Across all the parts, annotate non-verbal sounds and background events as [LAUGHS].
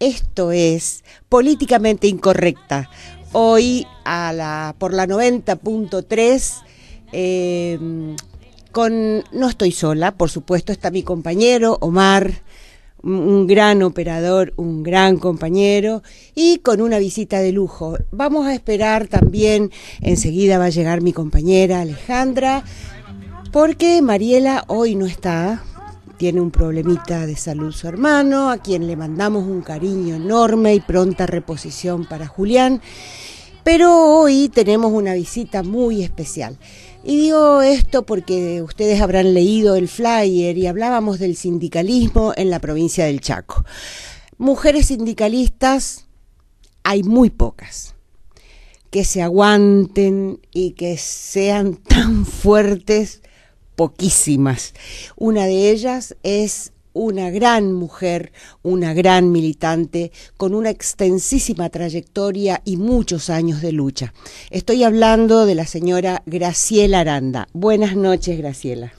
Esto es Políticamente Incorrecta. Hoy a la, por la 90.3, eh, con, no estoy sola, por supuesto, está mi compañero Omar, un gran operador, un gran compañero, y con una visita de lujo. Vamos a esperar también, enseguida va a llegar mi compañera Alejandra, porque Mariela hoy no está, tiene un problemita de salud su hermano, a quien le mandamos un cariño enorme y pronta reposición para Julián. Pero hoy tenemos una visita muy especial. Y digo esto porque ustedes habrán leído el flyer y hablábamos del sindicalismo en la provincia del Chaco. Mujeres sindicalistas hay muy pocas que se aguanten y que sean tan fuertes poquísimas. Una de ellas es una gran mujer, una gran militante, con una extensísima trayectoria y muchos años de lucha. Estoy hablando de la señora Graciela Aranda. Buenas noches, Graciela.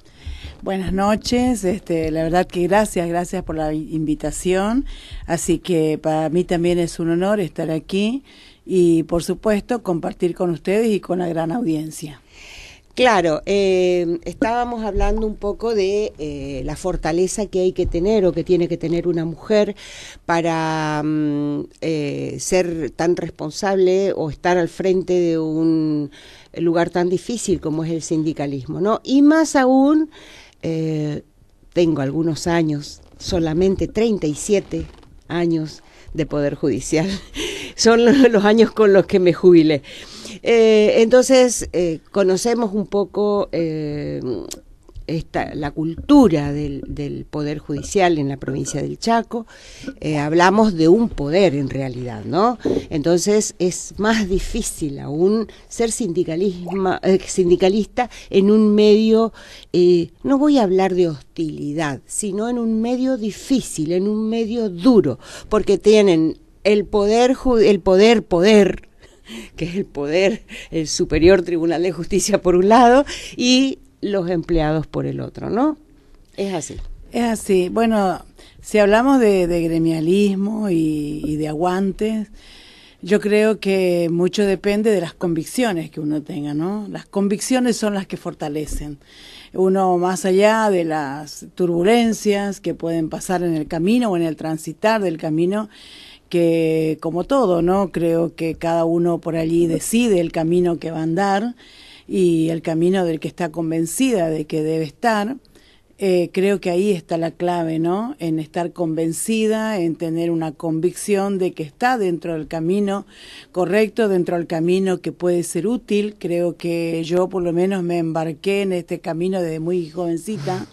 Buenas noches, este, la verdad que gracias, gracias por la invitación. Así que para mí también es un honor estar aquí y por supuesto compartir con ustedes y con la gran audiencia. Claro, em, estábamos hablando un poco de eh, la fortaleza que hay que tener o que tiene que tener una mujer para mm, eh, ser tan responsable o estar al frente de un lugar tan difícil como es el sindicalismo, ¿no? Y más aún, eh, tengo algunos años, solamente 37 años de Poder Judicial, [LAUGHS] son los años con los que me jubilé. Eh, entonces, eh, conocemos un poco eh, la cultura del, poder judicial en la provincia del Chaco. hablamos de un poder en realidad, ¿no? Entonces, es más difícil aún ser sindicalista en un medio, no voy a hablar de hostilidad, sino en un medio difícil, en un medio duro, porque tienen el poder, el poder, poder que es el poder, el Superior Tribunal de Justicia por un lado y los empleados por el otro, ¿no? Es así. Es así. Bueno, si hablamos de, gremialismo y, y, de aguantes, yo creo que mucho depende de las convicciones que uno tenga, ¿no? Las convicciones son las que fortalecen. Uno más allá de las turbulencias que pueden pasar en el camino o en el transitar del camino, que como todo, ¿no? Creo que cada uno por allí decide el camino que va a andar y el camino del que está convencida de que debe estar. Eh, creo que ahí está la clave, ¿no? En estar convencida, en tener una convicción de que está dentro del camino correcto, dentro del camino que puede ser útil. Creo que yo por lo menos me embarqué en este camino desde muy jovencita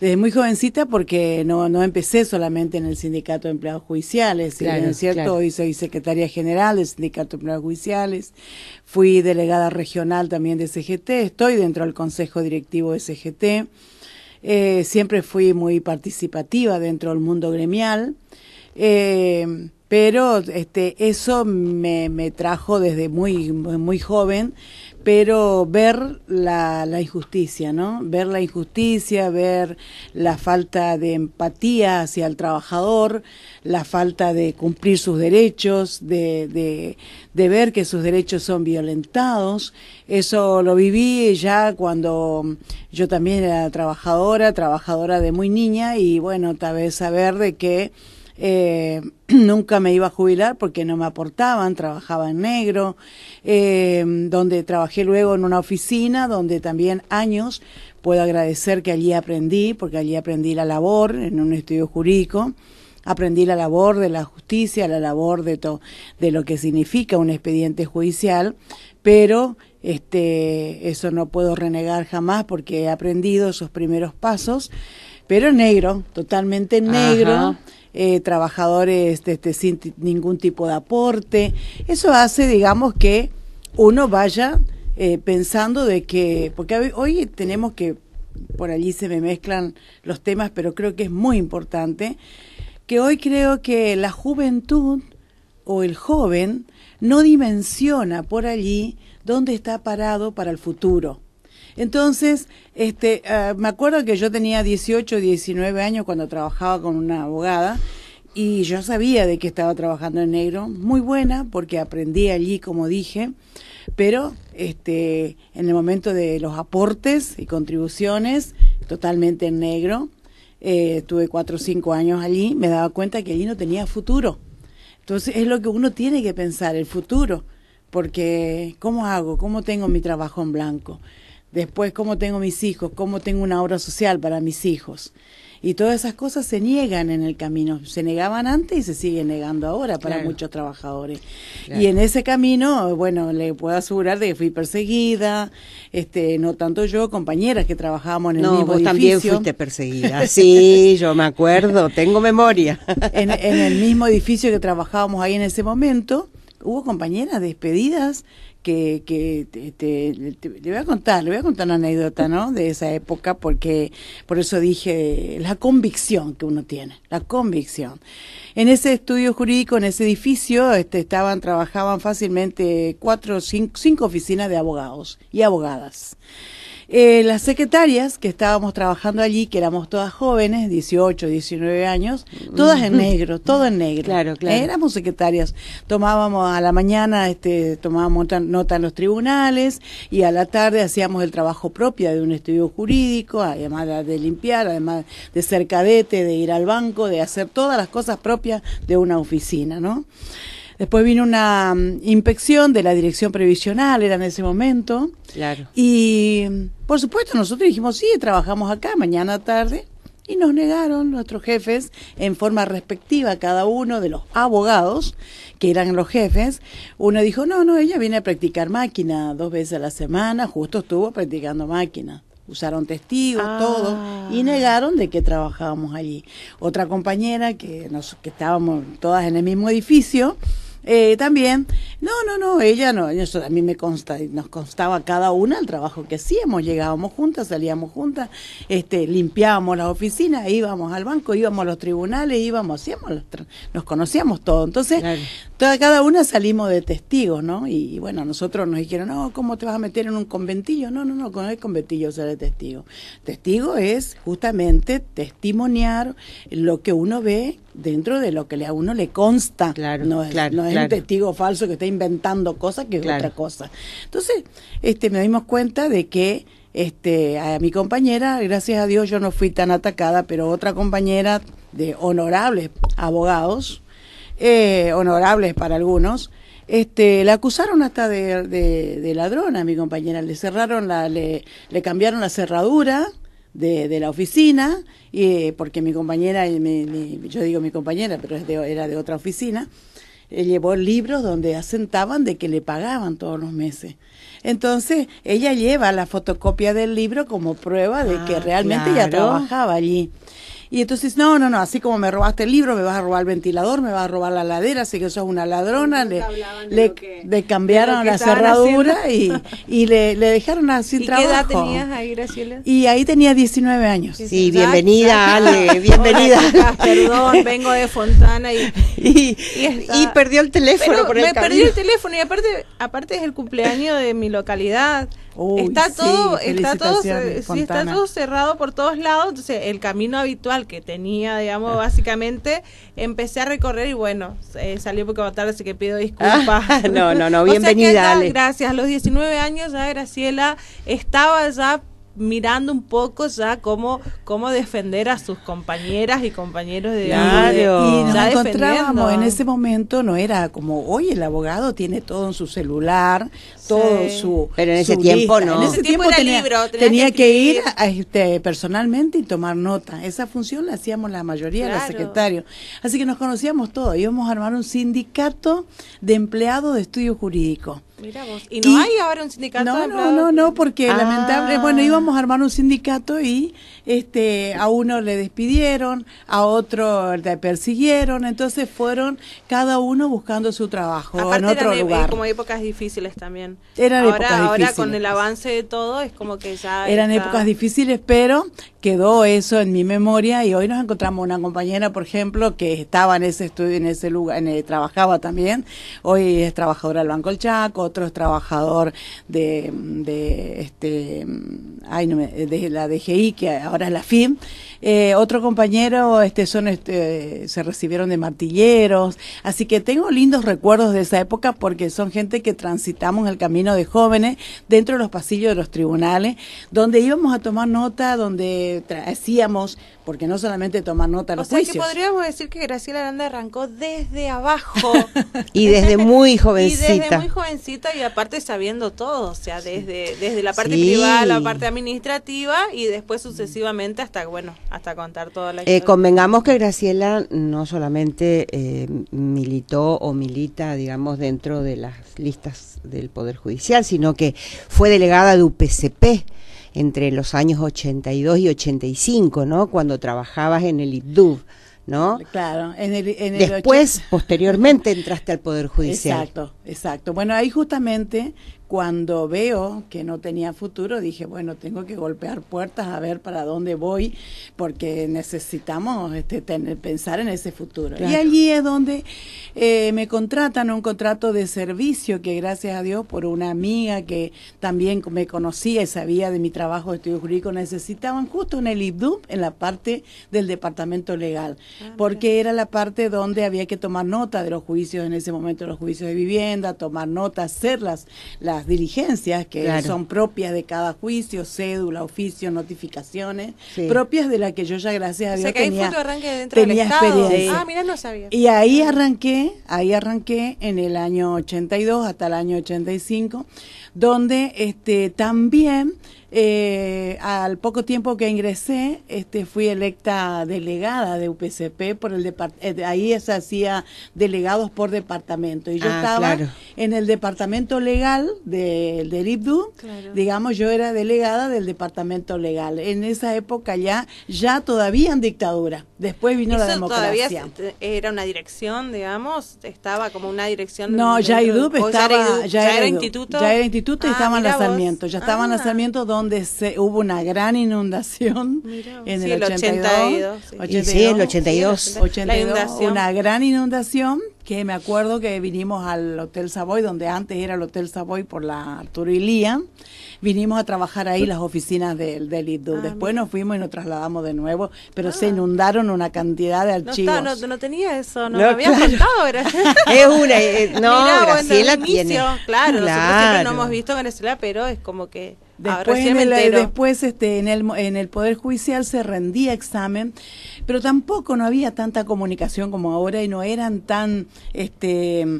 desde muy jovencita porque no, no empecé solamente en el Sindicato de Empleados Judiciales, cierto? Hoy soy secretaria general del Sindicato de Empleados Judiciales, fui delegada regional también de CGT, estoy dentro del Consejo Directivo de CGT, eh, siempre fui muy participativa dentro del mundo gremial. Eh, pero este, eso me, me trajo desde muy, muy joven pero ver la, injusticia, ¿no? Ver la injusticia, ver la falta de empatía hacia el trabajador, la falta de cumplir sus derechos, de, de, de ver que sus derechos son violentados. Eso lo viví ya cuando yo también era trabajadora, trabajadora de muy niña y bueno, tal vez saber de que eh, [CLEARS THROAT] nunca me iba a jubilar porque no me aportaban, trabajaba en negro, eh, donde trabajé luego en una oficina, donde también años puedo agradecer que allí aprendí, porque allí aprendí la labor en un estudio jurídico aprendí la labor de la justicia, la labor de, todo de lo que significa un expediente judicial, pero este, eso no puedo renegar jamás porque he aprendido esos primeros pasos, pero negro, totalmente negro. Eh, trabajadores este, sin ningún tipo de aporte. Eso hace, digamos, que uno vaya eh, pensando de que, porque hoy, hoy tenemos que, por allí se me mezclan los temas, pero creo que es muy importante, que hoy creo que la juventud o el joven no dimensiona por allí dónde está parado para el futuro. Entonces, este, eh, me acuerdo que yo tenía 18, 19 años cuando trabajaba con una abogada y yo sabía de que estaba trabajando en negro, muy buena, porque aprendí allí, como dije, pero este, en el momento de los aportes y contribuciones, totalmente en negro, eh, tuve cuatro o cinco años allí, me daba cuenta que allí no tenía futuro. Entonces es lo que uno tiene que pensar, el futuro, porque ¿cómo hago? ¿Cómo tengo mi trabajo en blanco? después cómo tengo mis hijos, cómo tengo una obra social para mis hijos. Y todas esas cosas se niegan en el camino, se negaban antes y se siguen negando ahora para muchos trabajadores. Y en ese camino, bueno, le puedo asegurar de que fui perseguida, este, no tanto yo, compañeras que trabajábamos en el no, vos también fuiste perseguida. [LAUGHS] Sí, yo me acuerdo, tengo memoria. [LAUGHS] en, en el mismo edificio que trabajábamos ahí en ese momento, hubo compañeras despedidas que, te, le voy a contar, le voy a contar una anécdota, ¿no? De esa época, porque por eso dije la convicción que uno tiene, la convicción. En ese estudio jurídico, en ese edificio, este, estaban, trabajaban fácilmente cuatro, cinco, cinco oficinas de abogados y abogadas. Eh, las secretarias que estábamos trabajando allí, que éramos todas jóvenes, 18, 19 años, todas en negro, todo en negro. Claro, claro. éramos secretarias. Tomábamos a la mañana, este, tomábamos nota en los tribunales y a la tarde hacíamos el trabajo propio de un estudio jurídico, además de limpiar, además de ser cadete, de ir al banco, de hacer todas las cosas propias de una oficina, ¿no? Después vino una mm, inspección de la dirección previsional, era en ese momento. Claro. Y por supuesto nosotros dijimos, sí, trabajamos acá mañana tarde. Y nos negaron nuestros jefes en forma respectiva, cada uno de los abogados, que eran los jefes. Uno dijo, no, no, ella viene a practicar máquina dos veces a la semana, justo estuvo practicando máquina usaron testigos, ah. todo, y negaron de que trabajábamos allí. Otra compañera que, nos, que estábamos todas en el mismo edificio, eh, también. No, no, no, ella no, eso a mí me consta, nos constaba cada una el trabajo que hacíamos, llegábamos juntas, salíamos juntas, este, limpiábamos las oficinas, íbamos al banco, íbamos a los tribunales, íbamos, hacíamos, nos conocíamos todos, Entonces, toda, cada una salimos de testigos, ¿no? Y, bueno, nosotros nos dijeron, no, ¿cómo te vas a meter en un conventillo? No, no, no, con el conventillo sale testigo. Testigo es justamente testimoniar lo que uno ve dentro de lo que a uno le consta. no es, un testigo falso que está inventando cosas que es otra cosa. Entonces, este, me dimos cuenta de que este, a mi compañera, gracias a Dios yo no fui tan atacada, pero otra compañera de honorables abogados, eh, honorables para algunos, este, la acusaron hasta de, de, a mi compañera. Le cerraron la, le, le cambiaron la cerradura de, de la oficina porque mi compañera, yo digo mi compañera, pero era de otra oficina, eh, llevó libros donde asentaban de que le pagaban todos los meses. Entonces, ella lleva la fotocopia del libro como prueba de que ah, realmente ya ella trabajaba allí. Y entonces, no, no, no, así como me robaste el libro, me vas a robar el ventilador, me vas a robar la ladera, así que sos una ladrona. Le, cambiaron la cerradura y, le, le dejaron así ¿Y ¿Qué edad tenías ahí, Graciela? Y ahí tenía 19 años. Sí, bienvenida, Ale, [LAUGHS] bienvenida. perdón, vengo de Fontana y. [LAUGHS] Y, perdió el teléfono. por el me perdió el teléfono y aparte, aparte es el cumpleaños de mi localidad está todo, está todo, cerrado por todos lados. Entonces, el camino habitual que tenía, digamos, ah. básicamente, empecé a recorrer y bueno, eh, salió porque va tarde, así que pido disculpas. Ah, [LAUGHS] no, no, no, [LAUGHS] bienvenida. gracias. A los 19 años ya Graciela estaba ya mirando un poco ya cómo, cómo defender a sus compañeras y compañeros de diario. Y, nos encontrábamos en ese momento, no era como hoy el abogado tiene todo en su celular, todo su. Pero en ese tiempo no. En ese tiempo, tenía, libro, tenía, que, ir este, personalmente y tomar nota. Esa función la hacíamos la mayoría de los secretarios. Así que nos conocíamos todos. Íbamos a armar un sindicato de empleados de estudio jurídico vos. ¿Y no hay ahora un sindicato? No, no, no, no, porque lamentablemente, ah. lamentable, bueno, íbamos a armar un sindicato y este a uno le despidieron, a otro le persiguieron, entonces fueron cada uno buscando su trabajo en otro lugar. como épocas difíciles también. Eran ahora, Ahora con el avance de todo es como que ya... Eran épocas difíciles, pero quedó eso en mi memoria y hoy nos encontramos una compañera, por ejemplo, que estaba en ese estudio, en ese lugar, en el, trabajaba también, hoy es trabajadora del Banco El Chaco, otro es trabajador de, este, ay, no la DGI, que ahora es la FIM, eh, otro compañero, este, son, este, se recibieron de martilleros, así que tengo lindos recuerdos de esa época porque son gente que transitamos el camino de jóvenes dentro de los pasillos de los tribunales, donde íbamos a tomar nota, donde hacíamos, porque no solamente tomar nota de los o sea, que podríamos decir que Graciela Aranda arrancó desde abajo. [LAUGHS] y desde [LAUGHS] muy jovencita. y desde muy jovencita y aparte sabiendo todo, o sea, desde, desde la parte privada, la parte administrativa y después sucesivamente hasta, bueno, hasta contar toda la eh, historia. convengamos que Graciela no solamente eh, militó o milita, digamos, dentro de las listas del Poder Judicial, sino que fue delegada de UPCP entre los años 82 y 85, ¿no? Cuando trabajabas en el IDUB. ¿no? Claro, en el, Después, posteriormente, entraste al Poder Judicial. Exacto, exacto. Bueno, ahí justamente cuando veo que no tenía futuro, dije, bueno, tengo que golpear puertas a ver para dónde voy, porque necesitamos este, tener, pensar en ese futuro. Y allí es donde eh, me contratan un contrato de servicio que gracias a Dios por una amiga que también me conocía y sabía de mi trabajo de estudio jurídico, necesitaban justo en el IBDUM, en la parte del departamento legal, ah, porque era la parte donde había que tomar nota de los juicios en ese momento, los juicios de vivienda, tomar nota, hacerlas las las diligencias que son propias de cada juicio, cédula, oficio, notificaciones, propias de la que yo ya gracias a Dios tenía, ah, Y ahí arranqué, ahí arranqué en el año 82 hasta el año 85, donde este también eh, al poco tiempo que ingresé, este, fui electa delegada de UPCP por el departamento, eh, ahí se hacía delegados por departamento y yo ah, estaba en el departamento legal de, del IBDU, digamos yo era delegada del departamento legal. En esa época ya, ya todavía en dictadura. Después vino la democracia. Todavía era una dirección, digamos, estaba como una dirección. No, ya ya, era, instituto, ya era instituto, ah, estaban en ya estaban ah donde se, hubo una gran inundación [LAUGHS] en el, 82, sí. el 82, una gran inundación que me acuerdo que vinimos al Hotel Savoy, donde antes era el Hotel Savoy por la Arturo Lía, vinimos a trabajar ahí las oficinas del, del IDU. Ah, después nos fuimos y nos trasladamos de nuevo, pero se ah. inundaron una cantidad de archivos. No, tenía eso, no, me había contado, contado. [LAUGHS] es una, eh, [LAUGHS] no, Graciela claro, no hemos visto Venezuela, pero es como que... Ah, después, después este, en, el, en el Poder Judicial se rendía examen pero tampoco no había tanta comunicación como ahora y no eran tan este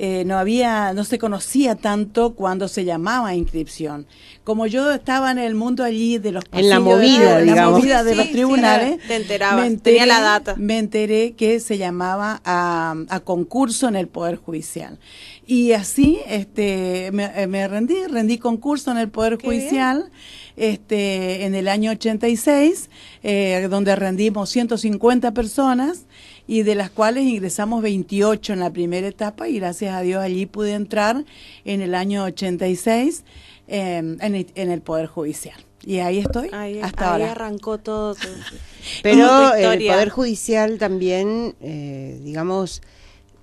eh, no había, no se conocía tanto cuando se llamaba inscripción. Como yo estaba en el mundo allí de los en la movida, de los tribunales, te enterabas, me enteré, tenía la data. Me enteré que se llamaba a, concurso en el Poder Judicial. Y así este, me, eh, rendí, rendí concurso en el Poder Judicial. este, en el año 86, eh, donde rendimos 150 personas y de las cuales ingresamos 28 en la primera etapa y gracias a Dios allí pude entrar en el año 86 em, en, el, en, el, Poder Judicial. Y ahí estoy hasta ahí ahora. arrancó todo. [LAUGHS] Pero eh, el Poder Judicial también, eh, digamos,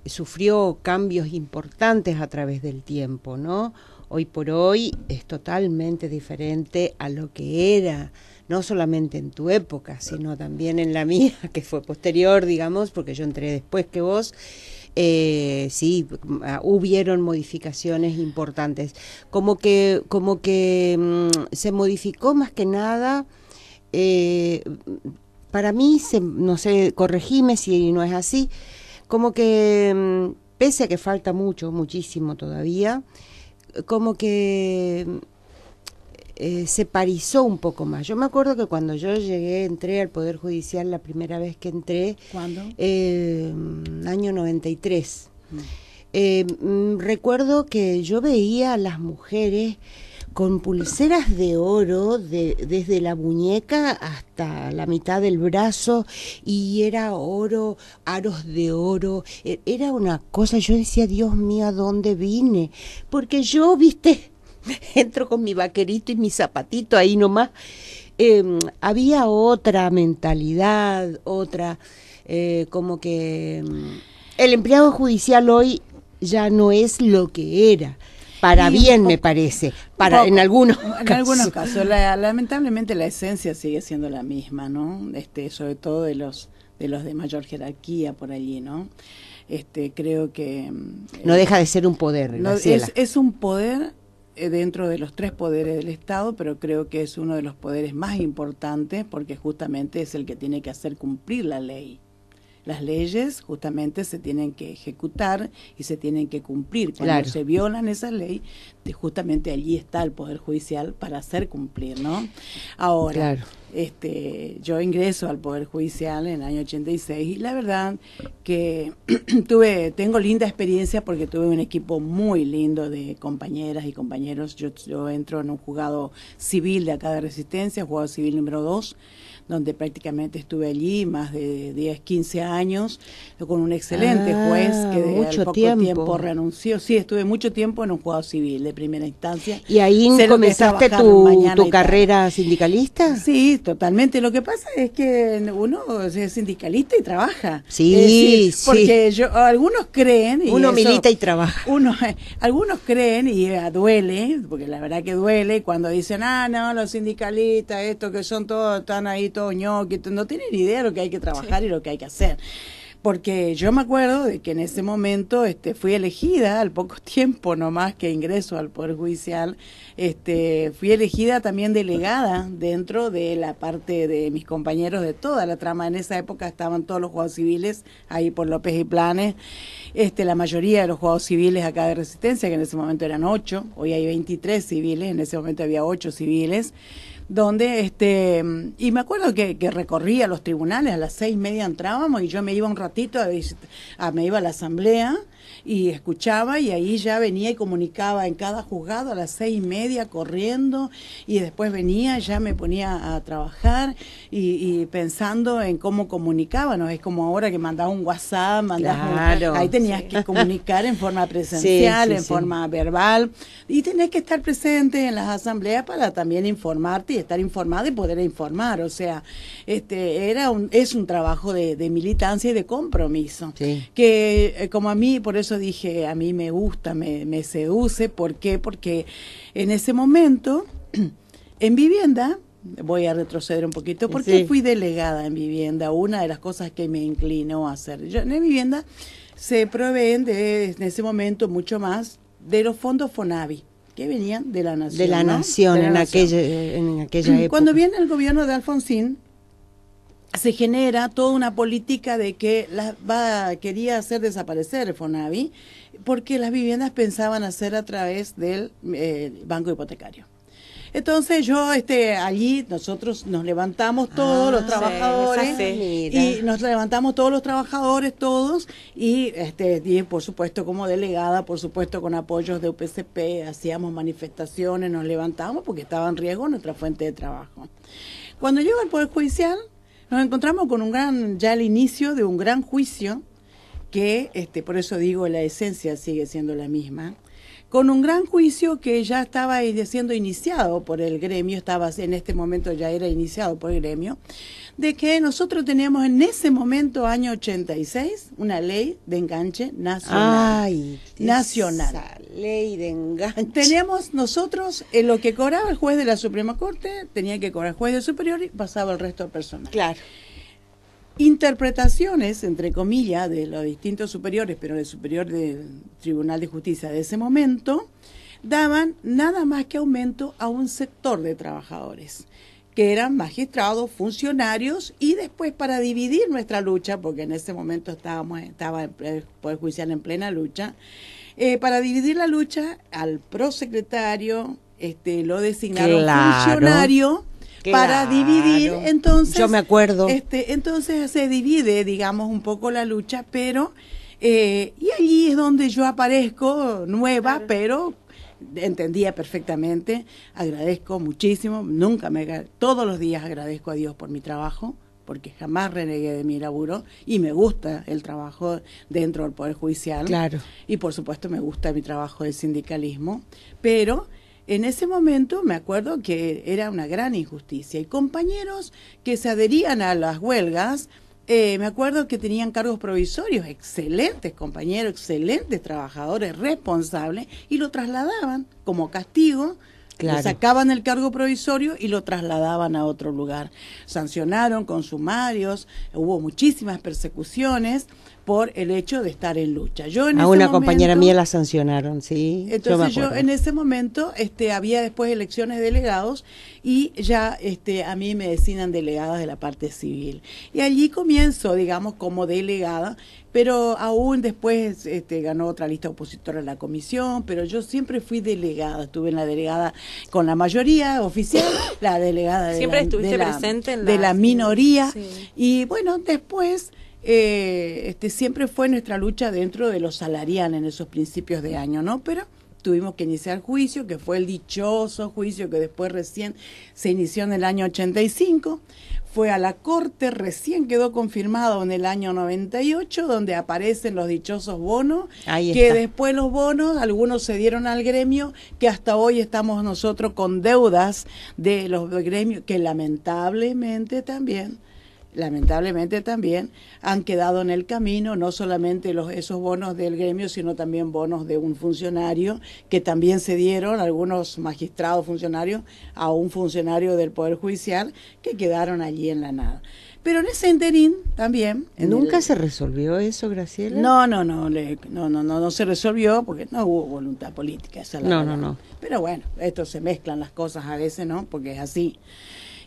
sufrió cambios importantes a través del tiempo, ¿no? Hoy por hoy es totalmente diferente a lo que era no solamente en tu época, sino también en la mía, [LAUGHS] que fue posterior, digamos, porque yo entré después que vos, eh, sí, ah, hubieron modificaciones importantes. Como que, como que mm, se modificó más que nada. Eh, para mí, no sé, corregime si no es así, como que, mm, pese a que falta mucho, muchísimo todavía, como que eh, se parizó un poco más. Yo me acuerdo que cuando yo llegué, entré al Poder Judicial la primera vez que entré. ¿Cuándo? Eh, año 93. Mm. Eh, mm, recuerdo que yo veía a las mujeres con pulseras de oro desde la muñeca hasta la mitad del brazo y era oro, aros de oro, e, era una cosa, yo decía, Dios mío, ¿a dónde vine? Porque yo, viste, [LAUGHS] entro con mi vaquerito y mi zapatito ahí nomás. Em, había otra mentalidad, otra, eh, como que em, el empleado judicial hoy ya no es lo que era. Para bien, me parece, para en algunos en algunos casos. lamentablemente la esencia sigue siendo la misma, ¿no? Este, sobre todo de los de los de mayor jerarquía por allí, ¿no? Este, creo que em, no eh, deja de ser un poder. es un poder eh, dentro de los tres poderes del Estado, pero creo que es uno de los poderes más importantes porque justamente es el que tiene que hacer cumplir la ley. Las leyes justamente se tienen que ejecutar y se tienen que cumplir. Cuando se violan esa ley, justamente allí está el Poder Judicial para hacer cumplir, ¿no? Ahora, este, yo ingreso al Poder Judicial en el año 86 y la verdad que [CLEARS THROAT] tuve, tengo linda experiencia porque tuve un equipo muy lindo de compañeras y compañeros. Yo, yo entro en un juzgado civil de acá de Resistencia, juzgado civil número 2 donde prácticamente estuve allí más de 10, 15 años, con un excelente juez ah, que de mucho poco tiempo. renunció. Sí, estuve mucho tiempo en un juzgado civil de primera instancia. ¿Y ahí comenzaste tu, tu carrera sindicalista? Sí, totalmente. Lo que pasa es que uno es sindicalista y trabaja. Sí, sí. Porque yo, algunos creen... Y uno milita y trabaja. Uno, [LAUGHS] algunos creen y ah, duele, porque la verdad que duele cuando dicen, ah, no, los sindicalistas, esto que son todos, están ahí que no tienen idea de lo que hay que trabajar y lo que hay que hacer. Porque yo me acuerdo de que en ese momento este, fui elegida, al poco tiempo nomás que ingreso al Poder Judicial, este, fui elegida también delegada dentro de la parte de mis compañeros de toda la trama. En esa época estaban todos los jugados civiles ahí por López y Planes, este, la mayoría de los Juegos civiles acá de Resistencia, que en ese momento eran ocho, hoy hay 23 civiles, en ese momento había ocho civiles donde este y me acuerdo que, que recorría los tribunales a las seis y media entrábamos y yo me iba un ratito a, a me iba a la asamblea y escuchaba y ahí ya venía y comunicaba en cada juzgado a las seis y media corriendo y después venía, ya me ponía a trabajar y, pensando en cómo comunicaba, ¿no? Es como ahora que mandaba un WhatsApp, ahí tenías que comunicar en forma [LAUGHS] presencial, en forma verbal y tenés que estar presente en las asambleas para también informarte y estar informada y poder informar, o sea, este era un, es un trabajo de, militancia y de compromiso que eh, como a mí por eso dije, a mí me gusta, me, me seduce. ¿Por qué? Porque en ese momento, [CLEARS THROAT] en vivienda, voy a retroceder un poquito, porque fui delegada en vivienda, una de las cosas que me inclinó a hacer. Yo, en vivienda se proveen de, en ese momento mucho más de los fondos FONAVI que venían de la nación. De la nación, en, Aquella, en aquella Cuando viene el gobierno de Alfonsín, se genera toda una política de que la quería hacer desaparecer Fonavi porque las viviendas pensaban hacer a través del eh, banco hipotecario. Entonces yo este allí nosotros nos levantamos todos los ah, trabajadores y nos levantamos todos los trabajadores todos y este por supuesto como delegada, por supuesto con apoyos de UPCP, hacíamos manifestaciones, nos levantamos porque estaba en riesgo nuestra fuente de trabajo. Cuando llega el Poder Judicial, nos encontramos con un gran, ya el inicio de un gran juicio que, este, por eso digo, la esencia sigue siendo la misma, con un gran juicio que ya estaba siendo iniciado por el gremio, estaba en este momento ya era iniciado por el gremio, de que nosotros teníamos en ese momento, año 86, una ley de enganche nacional. Ay, nacional. ley de enganche. Teníamos nosotros en eh, lo que cobraba el juez de la Suprema Corte, tenía que cobrar el juez de superior y pasaba el resto del personal. Claro interpretaciones, entre comillas, de los distintos superiores, pero el superior del Tribunal de Justicia de ese momento, daban nada más que aumento a un sector de trabajadores, que eran magistrados, funcionarios, y después para dividir nuestra lucha, porque en ese momento estábamos, estaba el Poder Judicial en plena lucha, eh, para dividir la lucha al prosecretario, este, lo designaron funcionario para dividir, entonces... Yo me acuerdo. Este, entonces se divide, digamos, un poco la lucha, pero... Eh, y allí es donde yo aparezco nueva, pero entendía perfectamente, agradezco muchísimo, nunca me todos los días agradezco a Dios por mi trabajo, porque jamás renegué de mi laburo y me gusta el trabajo dentro del poder judicial. Claro. Y por supuesto me gusta mi trabajo de sindicalismo, pero en ese momento me acuerdo que era una gran injusticia y compañeros que se adherían a las huelgas, eh, me acuerdo que tenían cargos provisorios, excelentes compañeros, excelentes trabajadores, responsables, y lo trasladaban como castigo sacaban el cargo provisorio y lo trasladaban a otro lugar. Sancionaron con sumarios, hubo muchísimas persecuciones por el hecho de estar en lucha. Yo a una compañera mía la sancionaron, sí. Entonces yo, en ese momento este, había después elecciones de delegados y ya este, a mí me designan delegadas de la parte civil. Y allí comienzo, digamos, como delegada, pero aún después este, ganó otra lista opositora en la comisión, pero yo siempre fui delegada, estuve en la delegada con la mayoría oficial, la delegada de, la, de la, presente en la, de la minoría y bueno, después... Eh, este, siempre fue nuestra lucha dentro de los salarial en esos principios de año, ¿no? Pero tuvimos que iniciar juicio, que fue el dichoso juicio que después recién se inició en el año 85, fue a la corte, recién quedó confirmado en el año 98, donde aparecen los dichosos bonos, que después los bonos, algunos se dieron al gremio, que hasta hoy estamos nosotros con deudas de los gremios, que lamentablemente también lamentablemente también han quedado en el camino no solamente los, esos bonos del gremio, sino también bonos de un funcionario, que también se dieron algunos magistrados funcionarios a un funcionario del Poder Judicial que quedaron allí en la nada. Pero en ese interín también. ¿Nunca se resolvió eso, Graciela? No, no, no, no, no, no, no se resolvió porque no hubo voluntad política. no, no, no. Pero bueno, esto se mezclan las cosas a veces, ¿no? Porque es así.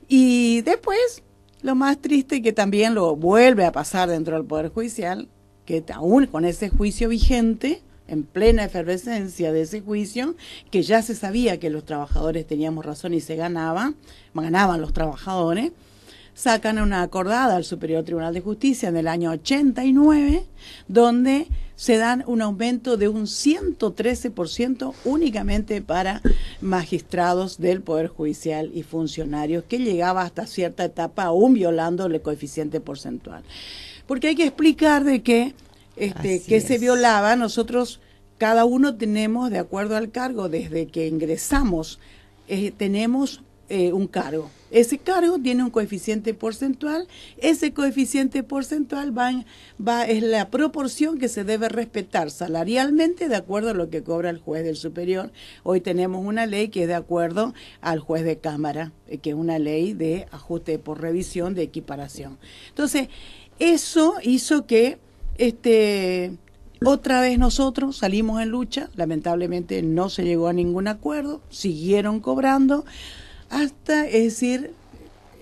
Y después lo más triste que también lo vuelve a pasar dentro del Poder Judicial, que aún con ese juicio vigente, en plena efervescencia de ese juicio, que ya se sabía que los trabajadores teníamos razón y se ganaban ganaban los trabajadores, sacan una acordada al Superior Tribunal de Justicia en el año 89, donde se dan un aumento de un 113% únicamente para magistrados del Poder Judicial y funcionarios, que llegaba hasta cierta etapa aún violando el coeficiente porcentual. Porque hay que explicar de qué este, que se violaba. Nosotros, cada uno tenemos, de acuerdo al cargo, desde que ingresamos, eh, tenemos eh, un cargo. Ese cargo tiene un coeficiente porcentual. Ese coeficiente porcentual va, va, es la proporción que se debe respetar salarialmente de acuerdo a lo que cobra el juez del superior. Hoy tenemos una ley que es de acuerdo al juez de cámara, eh, que es una ley de ajuste por revisión, de equiparación. Entonces, eso hizo que este, otra vez nosotros salimos en lucha. Lamentablemente no se llegó a ningún acuerdo. Siguieron cobrando hasta, es decir,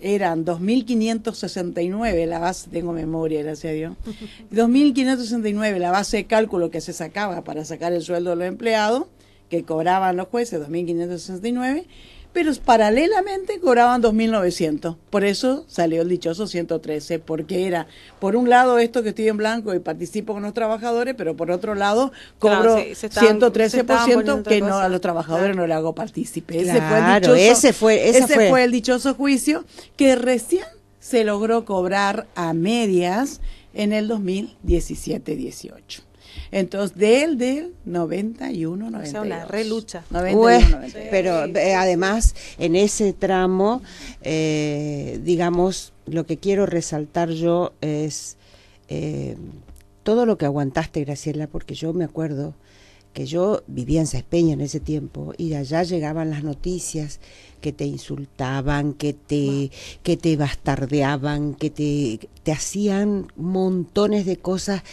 eran 2.569 la base, tengo memoria, gracias a Dios, 2.569 [LAUGHS] la base de cálculo que se sacaba para sacar el sueldo de los empleados, que cobraban los jueces, 2.569, pero paralelamente cobraban 2.900. Por eso salió el dichoso 113, porque era, por un lado, esto que estoy en blanco y participo con los trabajadores, pero por otro lado, cobro 113% que no a los trabajadores no le hago partícipe. Ese, fue, ese, ese fue el dichoso juicio que recién se logró cobrar a medias en el 2017-18. Entonces, del, del 91, 92. O sea, una relucha. 91, 92. Pero eh, además, en ese tramo, eh, digamos, lo que quiero resaltar yo es eh, todo lo que aguantaste, Graciela, porque yo me acuerdo que yo vivía en Cespeña en ese tiempo y allá llegaban las noticias que te insultaban, que te, que te bastardeaban, que te, te hacían montones de cosas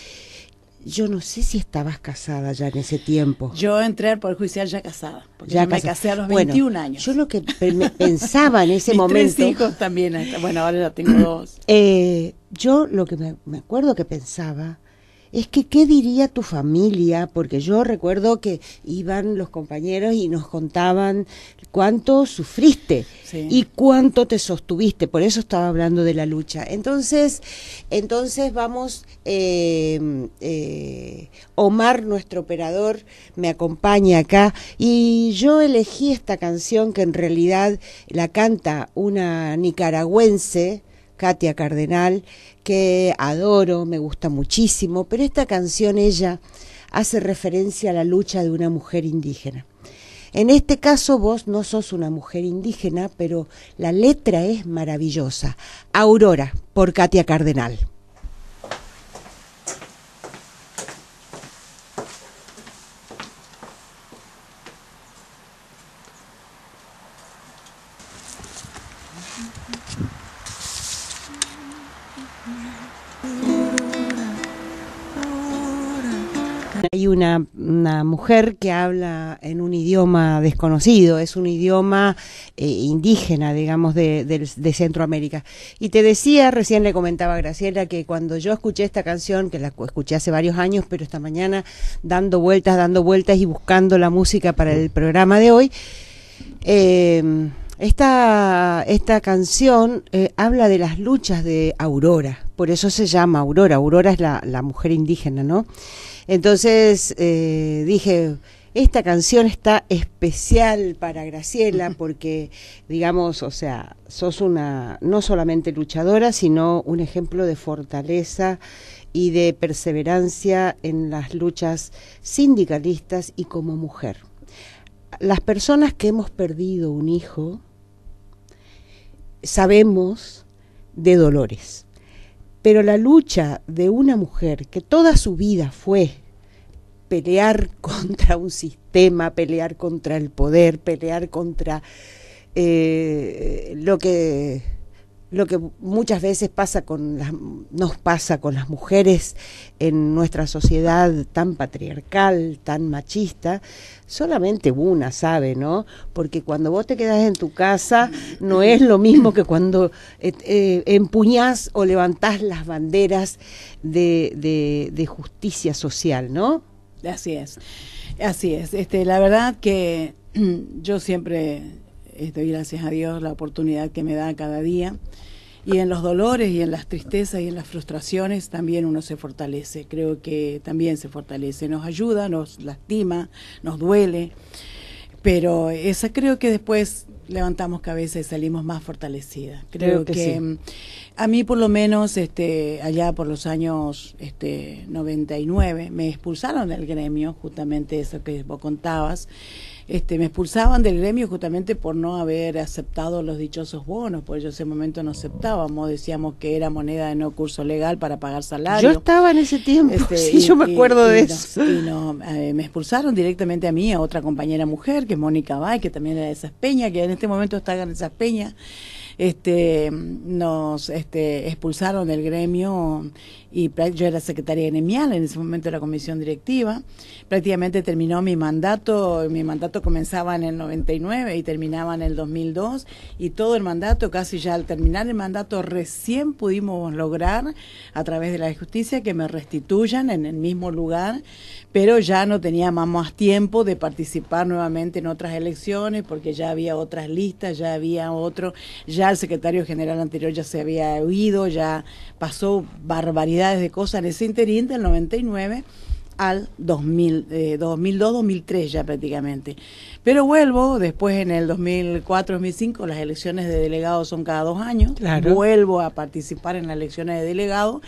yo no sé si estabas casada ya en ese tiempo. Yo entré al Poder Judicial ya casada, porque ya me casé a los 21 años. Yo lo que pensaba en ese [LAUGHS] momento... momento... Tres hijos también, bueno, ahora ya tengo [CLEARS THROAT] dos. Eh, yo lo que me acuerdo que pensaba es que qué diría tu familia, porque yo recuerdo que iban los compañeros y nos contaban cuánto sufriste y cuánto te sostuviste, por eso estaba hablando de la lucha. Entonces, entonces vamos, em, eh, Omar, nuestro operador, me acompaña acá y yo elegí esta canción que en realidad la canta una nicaragüense, Katia Cardenal, que adoro, me gusta muchísimo, pero esta canción ella hace referencia a la lucha de una mujer indígena. En este caso vos no sos una mujer indígena, pero la letra es maravillosa. Aurora, por Katia Cardenal. una, mujer que habla en un idioma desconocido, es un idioma eh, indígena, digamos, de, Centroamérica. Y te decía, recién le comentaba Graciela, que cuando yo escuché esta canción, que la escuché hace varios años, pero esta mañana dando vueltas, dando vueltas y buscando la música para el programa de hoy, eh, esta, canción eh, habla de las luchas de Aurora, por eso se llama Aurora. Aurora es la mujer indígena, ¿no? Entonces eh, dije, esta canción está especial para Graciela porque, digamos, o sea, sos una no solamente luchadora, sino un ejemplo de fortaleza y de perseverancia en las luchas sindicalistas y como mujer. Las personas que hemos perdido un hijo sabemos de dolores pero la lucha de una mujer que toda su vida fue pelear [LAUGHS] contra un sistema, pelear contra el poder, pelear contra eh, lo que lo que muchas veces pasa con las, nos pasa con las mujeres en nuestra sociedad tan patriarcal, tan machista, solamente una sabe, ¿no? Porque cuando vos te quedás en tu casa no es lo mismo que cuando eh, eh, empuñás o levantás las banderas de, de, justicia social, ¿no? Así es, así es. Este, la verdad que [CLEARS THROAT] yo siempre este, doy gracias a Dios la oportunidad que me da cada día y en los dolores y en las tristezas y en las frustraciones también uno se fortalece. Creo que también se fortalece, nos ayuda, nos lastima, nos duele, pero esa creo que después levantamos cabeza y salimos más fortalecidas. Creo, que, mm, a mí por lo menos este allá por los años este 99 me expulsaron del gremio, justamente eso que vos contabas. Este, me expulsaban del gremio justamente por no haber aceptado los dichosos bonos, porque yo en ese momento no aceptábamos, decíamos que era moneda de no curso legal para pagar salario. Yo estaba en ese tiempo, [LAUGHS] este, sí, yo me acuerdo de eso. Eh, me expulsaron directamente a mí, a otra compañera mujer, que es Mónica Bay, que también era de esas peñas, que en este momento está en esas peñas este, nos este, expulsaron del gremio y yo era secretaria enemial en ese momento de la comisión directiva. Prácticamente terminó mi mandato, mi mandato comenzaba en el 99 y terminaba en el 2002 y todo el mandato, casi ya al terminar el mandato recién pudimos lograr a través de la justicia que me restituyan en el mismo lugar, pero ya no teníamos más tiempo de participar nuevamente en otras elecciones porque ya había otras listas, ya había otro, ya el secretario general anterior ya se había oído, ya pasó barbaridad de cosas en ese interín del 99 al 2002-2003 eh, ya prácticamente. Pero vuelvo, después en el 2004-2005 las elecciones de delegados son cada dos años, vuelvo a participar en las elecciones de delegado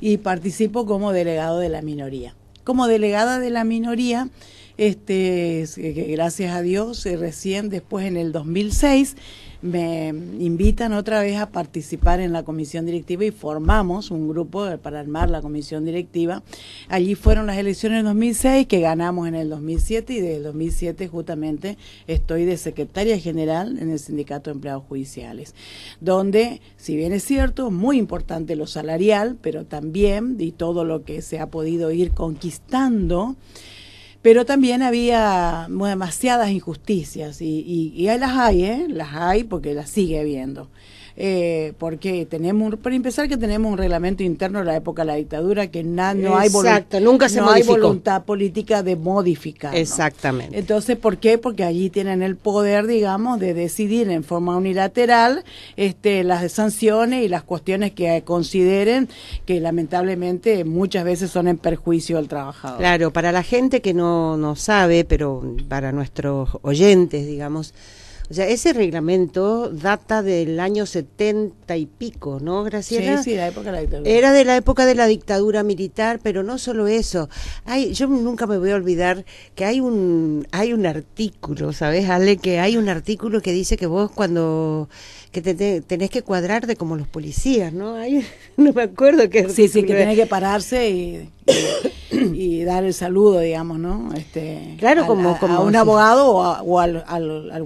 y participo como delegado de la minoría. Como delegada de la minoría, este, gracias a Dios, eh, recién después en el 2006 me invitan otra vez a participar en la comisión directiva y formamos un grupo para armar la comisión directiva. Allí fueron las elecciones del 2006 que ganamos en el 2007 y desde el 2007 justamente estoy de secretaria general en el Sindicato de Empleados Judiciales, donde, si bien es cierto, muy importante lo salarial, pero también y todo lo que se ha podido ir conquistando, pero también había demasiadas injusticias y, y, y las hay, ¿eh? las hay porque las sigue habiendo. Eh, porque tenemos, para empezar, que tenemos un reglamento interno de la época de la dictadura que nada, no, hay, nunca se no hay voluntad política de modificar. Exactamente. Entonces, ¿por qué? Porque allí tienen el poder, digamos, de decidir en forma unilateral este, las sanciones y las cuestiones que consideren que lamentablemente muchas veces son en perjuicio al trabajador. Claro, para la gente que no, no sabe, pero para nuestros oyentes, digamos, o ese reglamento data del año setenta y pico, ¿no, Graciela? Sí, sí, la época de la dictadura. Era de la época de la dictadura militar, pero no solo eso. Hay, yo nunca me voy a olvidar que hay un, hay un artículo, ¿sabes, Ale? Que hay un artículo que dice que vos cuando que tenés que cuadrar de como los policías, ¿no? Hay, [LAUGHS] no me acuerdo qué. Sí, sí, que tenés que pararse y, [CLEARS THROAT] y dar el saludo, digamos, ¿no? Este, claro, como, un abogado o, al,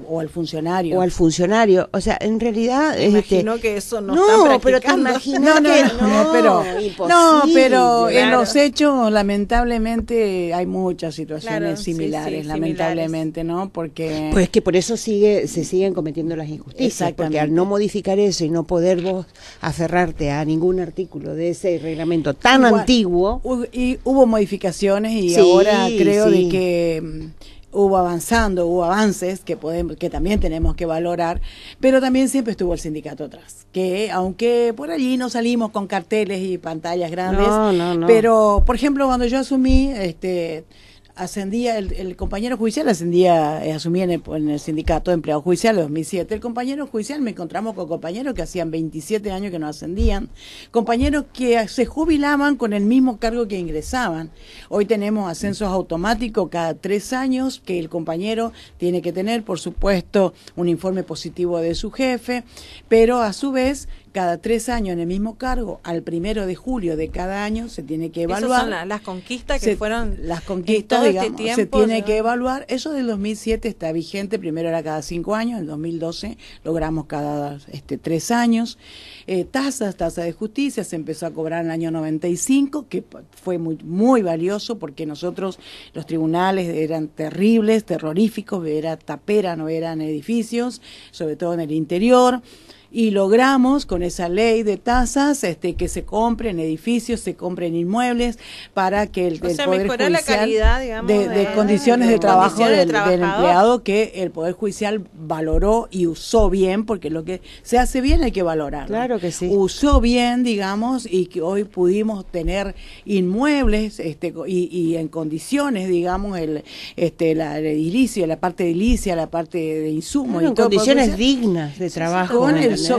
o al funcionario. O al funcionario. O sea, en realidad... Este imagino que eso no pero te no, no, no, no, pero, no, pero en los hechos, lamentablemente, hay muchas situaciones similares, lamentablemente, ¿no? Porque... Pues que por eso sigue se siguen cometiendo las injusticias, porque al no modificar eso y no poder vos aferrarte a ningún artículo de ese reglamento tan antiguo... Y hubo modificaciones y ahora creo de que mm, hubo avanzando, hubo avances que podemos, que también tenemos que valorar, pero también siempre estuvo el sindicato atrás, que aunque por allí no salimos con carteles y pantallas grandes, pero por ejemplo cuando yo asumí, este ascendía, el, compañero judicial ascendía, eh, asumía en el, sindicato de empleados judiciales 2007. El compañero judicial me encontramos con compañeros que hacían 27 años que no ascendían, compañeros que se jubilaban con el mismo cargo que ingresaban. Hoy tenemos ascensos automáticos cada tres años que el compañero tiene que tener, por supuesto, un informe positivo de su jefe, pero a su vez cada tres años en el mismo cargo, al primero de julio de cada año se tiene que evaluar. las conquistas que fueron. Las conquistas, este se tiene que evaluar. Eso del 2007 está vigente, primero era cada cinco años, en el 2012 logramos cada este, tres años. Eh, tasas, tasa de justicia, se empezó a cobrar en el año 95, que fue muy, muy valioso porque nosotros, los tribunales eran terribles, terroríficos, era tapera, no eran edificios, sobre todo en el interior y logramos con esa ley de tasas este, que se compren edificios, se compren inmuebles para que el, o sea, Poder Judicial la calidad, digamos, de, condiciones de, trabajo del, empleado que el Poder Judicial valoró y usó bien, porque lo que se hace bien hay que valorar. Claro que sí. Usó bien, digamos, y que hoy pudimos tener inmuebles este, y, en condiciones, digamos, el, este, la, parte de la parte edilicia, la parte de insumo y todo, condiciones dignas de trabajo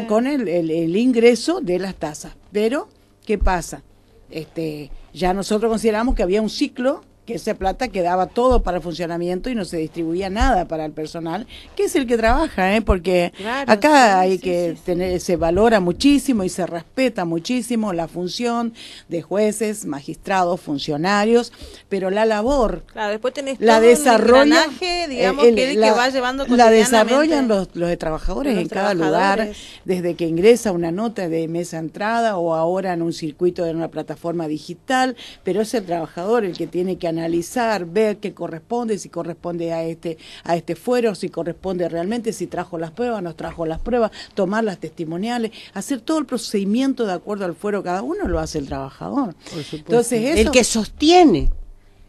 con el, el ingreso de las tasas. Pero, ¿qué pasa? Este, ya nosotros consideramos que había un ciclo que esa plata quedaba todo para el funcionamiento y no se distribuía nada para el personal, que es el que trabaja, ¿eh? porque acá hay que tener, se valora muchísimo y se respeta muchísimo la función de jueces, magistrados, funcionarios, pero la labor, después la desarrolla, eh, digamos, que, la, que va llevando la desarrollan los, trabajadores en cada lugar, desde que ingresa una nota de mesa entrada o ahora en un circuito de una plataforma digital, pero es el trabajador el que tiene que analizar analizar, ver qué corresponde, si corresponde a este, a este fuero, si corresponde realmente, si trajo las pruebas, nos trajo las pruebas, tomar las testimoniales, hacer todo el procedimiento de acuerdo al fuero, cada uno lo hace el trabajador. Entonces, el que sostiene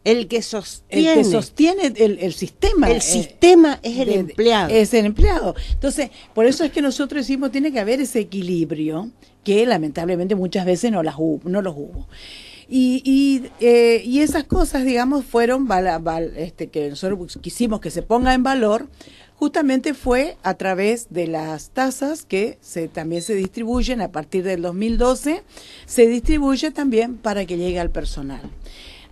el que sostiene el, que sostiene el, sistema el eh, sistema es el empleado es el empleado entonces por eso es que nosotros decimos tiene que haber ese equilibrio que lamentablemente muchas veces no las no los hubo y, y, eh, y esas cosas, digamos, fueron este, que nosotros quisimos que se ponga en valor, justamente fue a través de las tasas que se, también se distribuyen a partir del 2012, se distribuye también para que llegue al personal.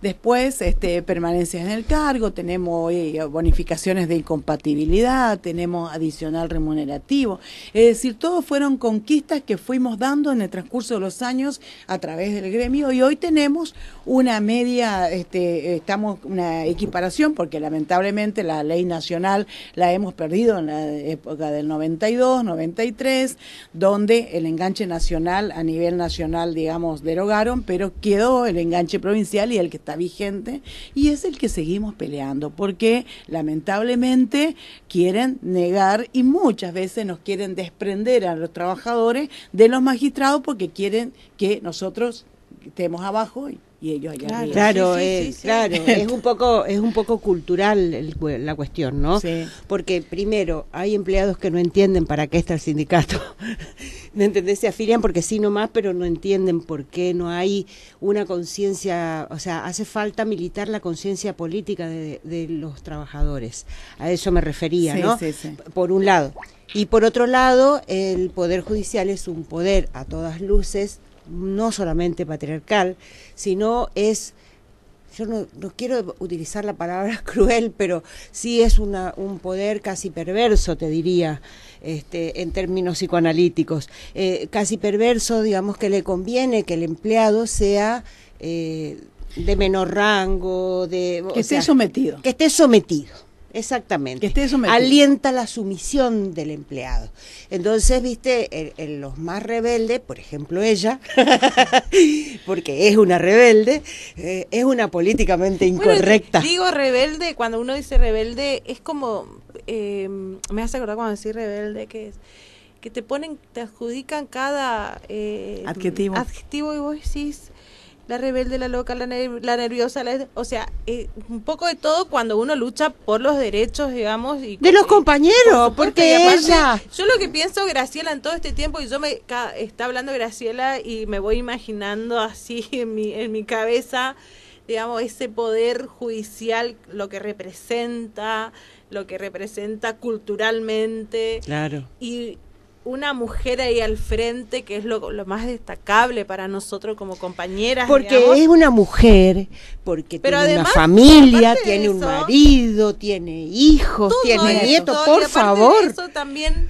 Después, este, permanencias en el cargo, tenemos eh, bonificaciones de incompatibilidad, tenemos adicional remunerativo. Es decir, todos fueron conquistas que fuimos dando en el transcurso de los años a través del gremio y hoy tenemos una media, este, estamos una equiparación porque lamentablemente la ley nacional la hemos perdido en la época del 92, 93, donde el enganche nacional a nivel nacional, digamos, derogaron, pero quedó el enganche provincial y el que está vigente y es el que seguimos peleando, porque lamentablemente quieren negar y muchas veces nos quieren desprender a los trabajadores de los magistrados porque quieren que nosotros estemos abajo y y ellos allá claro, eh, claro, es, un poco es un poco cultural la cuestión no porque primero hay empleados que no entienden para qué está el sindicato [LAUGHS] ¿me entendés? se afilian porque sí nomás pero no entienden por qué no hay una conciencia o sea hace falta militar la conciencia política de, de, los trabajadores a eso me refería no por un lado y por otro lado, el Poder Judicial es un poder a todas luces no solamente patriarcal, sino es, yo no, quiero utilizar la palabra [LAUGHS] cruel, pero sí es un poder casi perverso, te diría, este, en términos psicoanalíticos, eh, casi perverso, digamos que le conviene que el empleado sea... Eh, de menor rango, de... Que esté sometido. Que esté sometido Exactamente. Alienta la sumisión del empleado. Entonces, viste, en los más rebeldes, por ejemplo ella, [LAUGHS] porque es una rebelde, eh, es una políticamente incorrecta. digo rebelde, cuando uno dice rebelde, es como, em, me hace acordar cuando decís rebelde, que es que te ponen, te adjudican cada eh, adjetivo. adjetivo y vos decís, la rebelde, la loca, la, nerviosa, la, o sea, eh, un poco de todo cuando uno lucha por los derechos, digamos. Y, de los compañeros, porque ella... Yo lo que pienso, Graciela, en todo este tiempo, y yo me está hablando Graciela y me voy imaginando así [LAUGHS] en mi, en mi cabeza, digamos, ese poder judicial, lo que representa, lo que representa culturalmente. Claro. Y una mujer ahí al frente, que es lo, más destacable para nosotros como compañeras. Porque es una mujer, porque tiene una familia, tiene un marido, tiene hijos, tiene nietos, por favor. eso también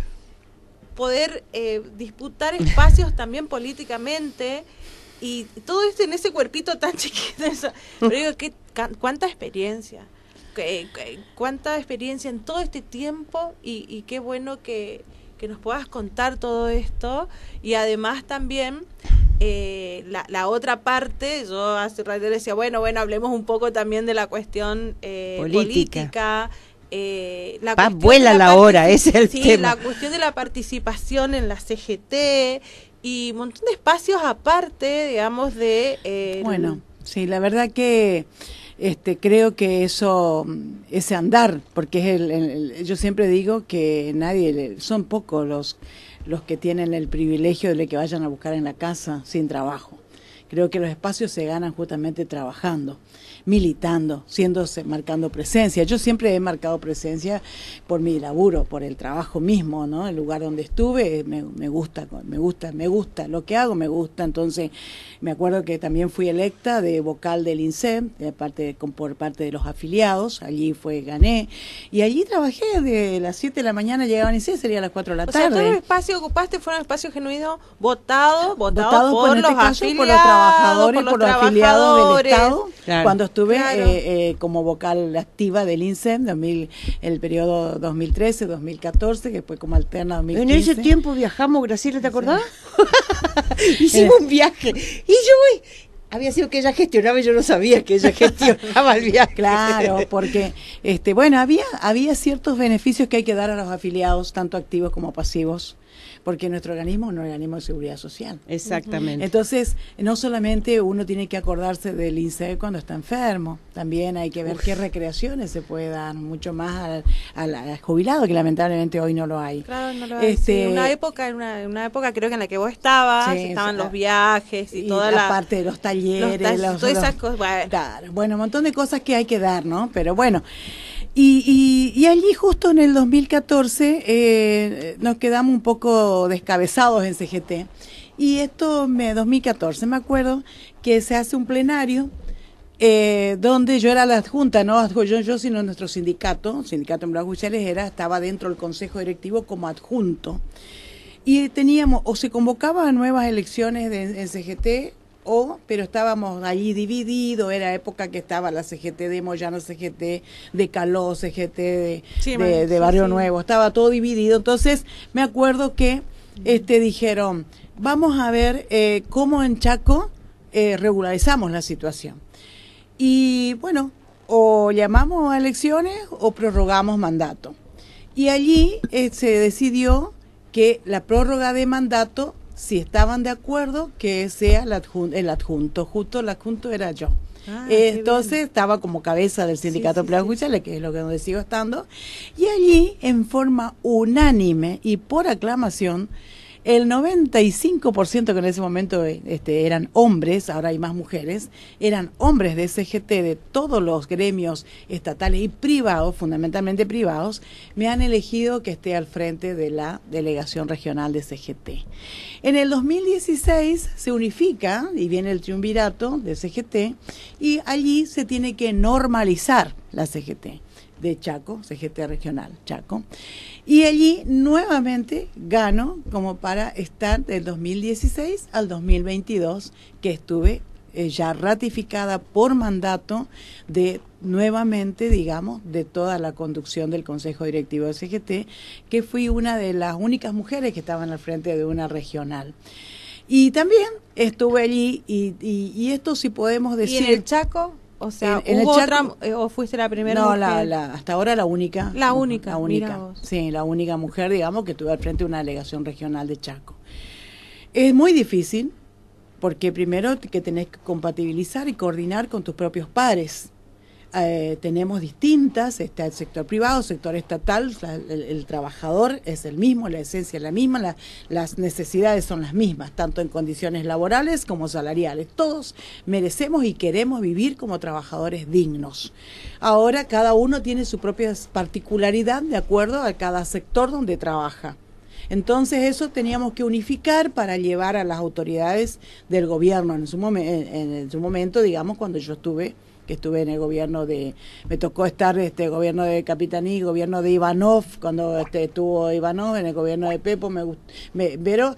poder eh, disputar espacios también políticamente y todo esto en ese cuerpito tan [LAUGHS] chiquito. Pero digo, ¿qué, ¿cuánta experiencia? ¿Qué, cuánta experiencia qué cuánta experiencia en todo este tiempo? y qué bueno que que nos puedas contar todo esto y además también eh, la, otra parte, yo hace rato decía, bueno, bueno, hablemos un poco también de la cuestión eh, política. Eh, la Va, vuela la, hora, es el La cuestión de la participación en la CGT y un montón de espacios aparte, digamos, de... bueno, sí, la verdad que... Este, creo que eso, ese andar, porque es yo siempre digo que nadie, son pocos los, los que tienen el privilegio de que vayan a buscar en la casa sin trabajo. Creo que los espacios se ganan justamente trabajando militando, siéndose, marcando presencia. Yo siempre he marcado presencia por mi laburo, por el trabajo mismo, ¿no? El lugar donde estuve, me, gusta, me gusta, me gusta, lo que hago me gusta. Entonces, me acuerdo que también fui electa de vocal del INSEM, de parte por parte de los afiliados, allí fue, gané, y allí trabajé de las 7 de la mañana, llegaba al INSEE, sería a las 4 de la o tarde. Sea, todo el espacio que ocupaste fue un espacio genuino votado, votado, pues, este por, los afiliados, por los trabajadores, por los, afiliados del Estado, estuve eh, eh, como vocal activa del INSEM, 2000, el periodo 2013-2014, que fue como alterna 2015. En ese tiempo viajamos, Brasil, ¿te acordás? [LAUGHS] Hicimos un viaje. Y yo voy, había sido que ella gestionaba y yo no sabía que ella [LAUGHS] gestionaba el viaje. Claro, porque este bueno, había había ciertos beneficios que hay que dar a los afiliados, tanto activos como pasivos porque nuestro organismo es un organismo de seguridad social. Exactamente. Entonces, no solamente uno tiene que acordarse del INSEE cuando está enfermo, también hay que ver qué recreaciones se puede dar, mucho más al, jubilado, que lamentablemente hoy no lo hay. Claro, no lo hay. Este, una época, una, una, época creo que en la que vos estabas, estaban los viajes y, todas toda la, parte de los talleres, todas esas cosas. Bueno. bueno, un montón de cosas que hay que dar, ¿no? Pero bueno. Y, allí justo en el 2014 eh, nos quedamos un poco descabezados en CGT. Y esto, me, 2014, me acuerdo, que se hace un plenario eh, donde yo era la adjunta, no yo, yo, sino nuestro sindicato, sindicato de empleados era, estaba dentro del consejo directivo como adjunto. Y teníamos, o se convocaban nuevas elecciones en CGT, pero estábamos allí divididos, era época que estaba la CGT de Moyano, CGT de Caló, CGT de, Barrio Nuevo, estaba todo dividido. Entonces, me acuerdo que este, dijeron, vamos a ver eh, cómo en Chaco eh, regularizamos la situación. Y bueno, o llamamos a elecciones o prorrogamos mandato. Y allí eh, se decidió que la prórroga de mandato si estaban de acuerdo, que sea el adjunto, justo el adjunto era yo. Ah, Entonces estaba como cabeza del sindicato sí, sí, que es lo que donde sigo estando, y allí en forma unánime y por aclamación el 95% que en ese momento eh, este, eran hombres, ahora hay más mujeres, eran hombres de CGT, de todos los gremios estatales y privados, fundamentalmente privados, me han elegido que esté al frente de la delegación regional de CGT. En el 2016 se unifica y viene el triunvirato de CGT y allí se tiene que normalizar la CGT de Chaco, CGT Regional Chaco. Y allí nuevamente gano como para estar del 2016 al 2022, que estuve eh, ya ratificada por mandato de nuevamente, digamos, de toda la conducción del Consejo Directivo de CGT, que fui una de las únicas mujeres que estaban al frente de una regional. Y también estuve allí y, esto si podemos decir... en el Chaco? O sea, en, ¿hubo otra, eh, o fuiste la primera no, La, hasta ahora la única. La única, La única, sí, la única mujer, digamos, que tuve al frente una delegación regional de Chaco. Es muy difícil, porque primero que tenés que compatibilizar y coordinar con tus propios padres. Eh, tenemos distintas, está el sector privado, sector estatal, el, trabajador es el mismo, la esencia es la misma, las necesidades son las mismas, tanto en condiciones laborales como salariales. Todos merecemos y queremos vivir como trabajadores dignos. Ahora cada uno tiene su propia particularidad de acuerdo a cada sector donde trabaja. Entonces eso teníamos que unificar para llevar a las autoridades del gobierno en su momento, digamos, cuando yo estuve que estuve en el gobierno de, me tocó estar este gobierno de Capitaní, gobierno de Ivanov, cuando este, estuvo Ivanov, en el gobierno de Pepo, pero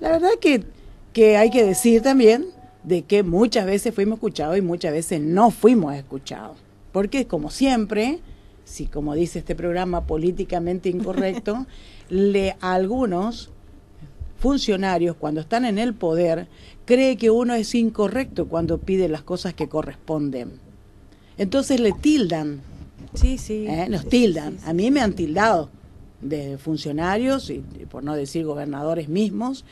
la verdad que, que hay que decir también de que muchas veces fuimos escuchados y muchas veces no fuimos escuchados. Porque como siempre, si como dice este programa políticamente incorrecto, [LAUGHS] le algunos funcionarios cuando están en el poder cree que uno es incorrecto cuando pide las cosas que corresponden. Entonces le tildan. Sí, sí. ¿Eh? Nos tildan. A mí me han tildado de funcionarios, y por no decir gobernadores mismos,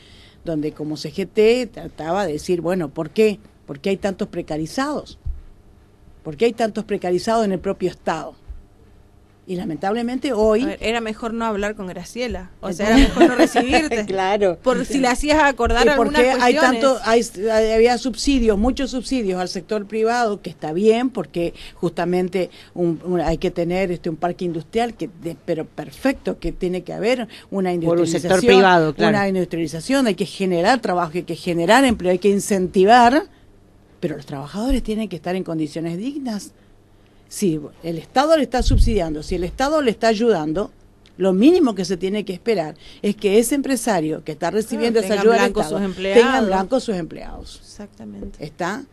donde como CGT trataba de decir, bueno, ¿por qué? ¿Por qué hay tantos precarizados? ¿Por qué hay tantos precarizados en el propio Estado? Y lamentablemente hoy... era mejor no hablar con Graciela, o sea, era mejor no recibirte. [LAUGHS] claro. Por si le hacías acordar a porque hay tanto, había subsidios, muchos subsidios al sector privado, que está bien, porque justamente hay que tener este un parque industrial, que pero perfecto, que tiene que haber una industrialización. Por un sector privado, claro. Una industrialización, hay que generar trabajo, hay que generar empleo, hay que incentivar, pero los trabajadores tienen que estar en condiciones dignas si el Estado le está subsidiando, si el Estado le está ayudando, lo mínimo que se tiene que esperar es que ese empresario que está recibiendo ah, esa ayuda del Estado tenga sus empleados. Exactamente. Está.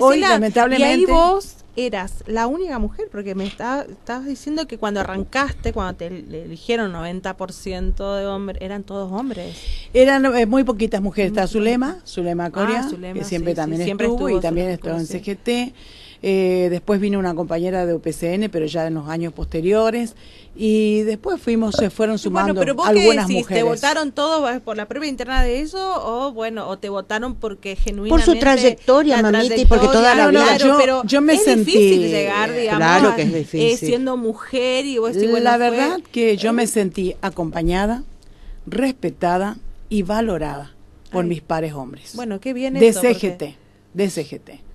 lamentablemente, y vos eras la única mujer, porque me está, estabas diciendo que cuando arrancaste, cuando te dijeron 90% de hombres, eran todos hombres. Eran eh, muy poquitas mujeres. está Zulema, Zulema Coria, ah, que siempre también estuvo, y también en CGT. Eh, después vino una compañera de UPCN, pero ya en los años posteriores. Y después fuimos, se fueron sumando bueno, pero vos algunas decís, mujeres. ¿Te votaron todos eh, por la prueba interna de eso o bueno, o te votaron porque genuinamente por su trayectoria, mamita, y porque toda la yo, me sentí difícil llegar, eh, claro que es difícil. siendo mujer y la verdad que yo me sentí acompañada, respetada y valorada por mis pares hombres. Bueno, qué bien de CGT, de CGT.